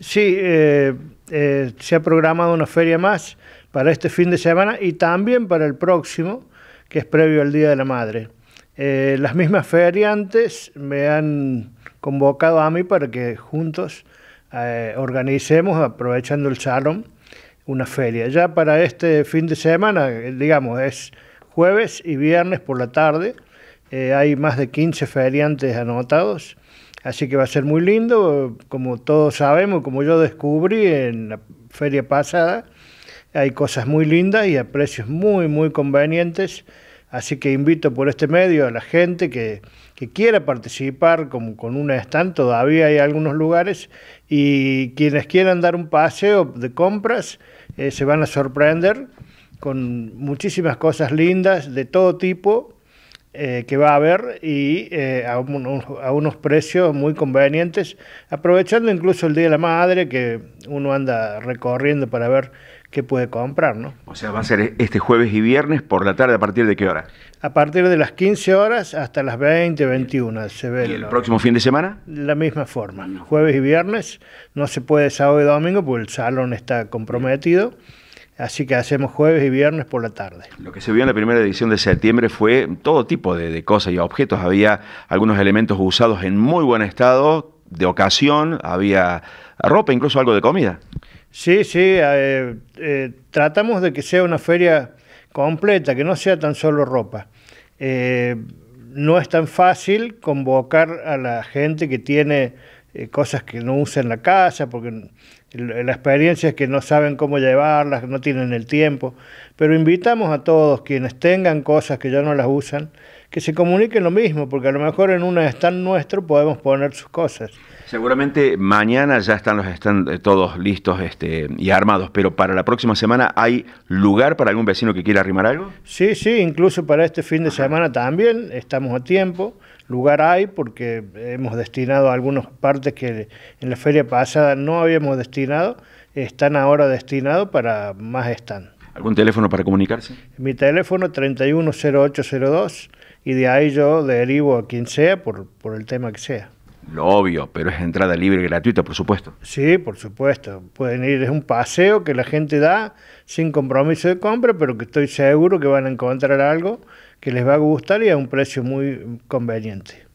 Sí, eh, eh, se ha programado una feria más para este fin de semana y también para el próximo, que es previo al Día de la Madre. Eh, las mismas feriantes me han convocado a mí para que juntos organicemos, aprovechando el salón, una feria. Ya para este fin de semana, digamos, es jueves y viernes por la tarde, hay más de 15 feriantes anotados Así que va a ser muy lindo, como todos sabemos, como yo descubrí en la feria pasada, hay cosas muy lindas y a precios muy, muy convenientes. Así que invito por este medio a la gente que, que quiera participar como con una stand, todavía hay algunos lugares, y quienes quieran dar un paseo de compras eh, se van a sorprender con muchísimas cosas lindas de todo tipo eh, que va a haber y eh, a, unos precios muy convenientes, aprovechando incluso el Día de la Madre que uno anda recorriendo para ver qué puede comprar, ¿no? O sea, va a ser este jueves y viernes por la tarde, ¿a partir de qué hora? A partir de las 15 horas hasta las 20, 21 se ve. ¿Y el próximo fin de semana? La misma forma, jueves y viernes, no se puede sábado y domingo porque el salón está comprometido. Así que hacemos jueves y viernes por la tarde. Lo que se vio en la primera edición de septiembre fue todo tipo de, cosas y objetos. Había algunos elementos usados en muy buen estado, de ocasión, había ropa, incluso algo de comida. Sí, sí, eh, eh, tratamos de que sea una feria completa, que no sea tan solo ropa. Eh, no es tan fácil convocar a la gente que tiene eh, cosas que no usan en la casa, porque la experiencia es que no saben cómo llevarlas, no tienen el tiempo. Pero invitamos a todos quienes tengan cosas que ya no las usan, que se comuniquen lo mismo, porque a lo mejor en un stand nuestro podemos poner sus cosas. Seguramente mañana ya están los stand eh, todos listos este, y armados, pero para la próxima semana hay lugar para algún vecino que quiera arrimar algo. Sí, sí, incluso para este fin de semana también estamos a tiempo. Lugar hay porque hemos destinado algunas partes que en la feria pasada no habíamos destinado, están ahora destinados para más stand. ¿Algún teléfono para comunicarse? Mi teléfono 310802 y de ahí yo derivo a quien sea por, por el tema que sea. Lo obvio, pero es entrada libre y gratuita, por supuesto. Sí, por supuesto. Pueden ir, es un paseo que la gente da sin compromiso de compra, pero que estoy seguro que van a encontrar algo que les va a gustar y a un precio muy conveniente.